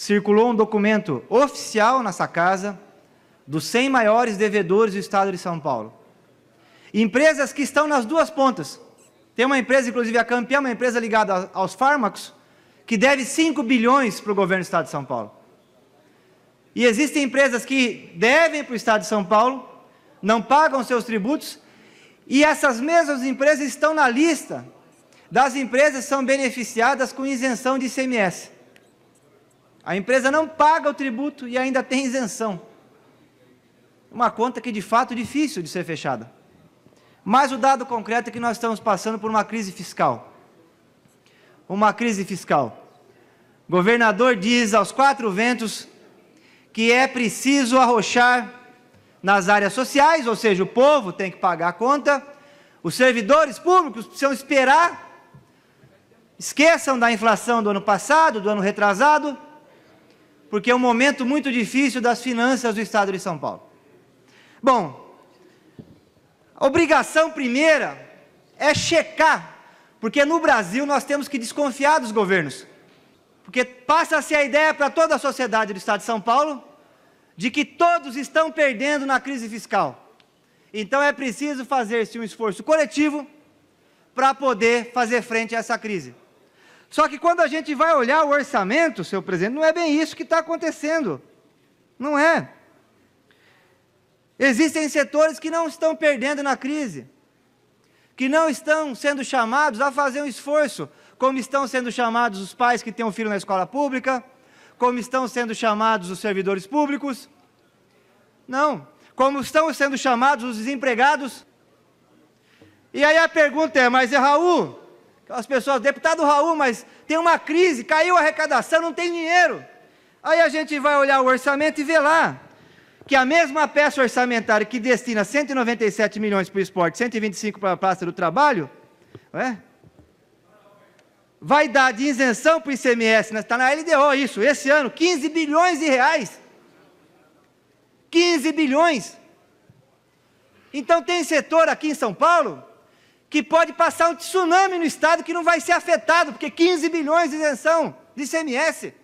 circulou um documento oficial nessa casa dos 100 maiores devedores do estado de São Paulo. Empresas que estão nas duas pontas. Tem uma empresa, inclusive a Campeã, uma empresa ligada aos fármacos, que deve 5 bilhões para o governo do estado de São Paulo. E existem empresas que devem para o estado de São Paulo, não pagam seus tributos, e essas mesmas empresas estão na lista das empresas que são beneficiadas com isenção de ICMS. A empresa não paga o tributo e ainda tem isenção. Uma conta que de fato é difícil de ser fechada. Mas o dado concreto é que nós estamos passando por uma crise fiscal. Uma crise fiscal. O governador diz aos quatro ventos que é preciso arrochar nas áreas sociais, ou seja, o povo tem que pagar a conta, os servidores públicos precisam esperar. Esqueçam da inflação do ano passado, do ano retrasado, porque é um momento muito difícil das finanças do Estado de São Paulo. Bom, a obrigação primeira é checar, porque no Brasil nós temos que desconfiar dos governos, porque passa-se a ideia para toda a sociedade do Estado de São Paulo de que todos estão perdendo na crise fiscal. Então é preciso fazer-se um esforço coletivo para poder fazer frente a essa crise. Só que quando a gente vai olhar o orçamento, seu presidente, não é bem isso que está acontecendo. Não é. Existem setores que não estão perdendo na crise, que não estão sendo chamados a fazer um esforço, como estão sendo chamados os pais que têm um filho na escola pública, como estão sendo chamados os servidores públicos. Não, como estão sendo chamados os desempregados. E aí a pergunta é: mas é Raul? as pessoas, deputado Raul, mas tem uma crise, caiu a arrecadação, não tem dinheiro. Aí a gente vai olhar o orçamento e vê lá que a mesma peça orçamentária que destina 197 milhões para o esporte, 125 para a Praça do Trabalho, é? vai dar de isenção para o ICMS, está né? na LDO isso, esse ano, 15 bilhões de reais. 15 bilhões. Então tem setor aqui em São Paulo que pode passar um tsunami no estado que não vai ser afetado, porque 15 bilhões de isenção de ICMS.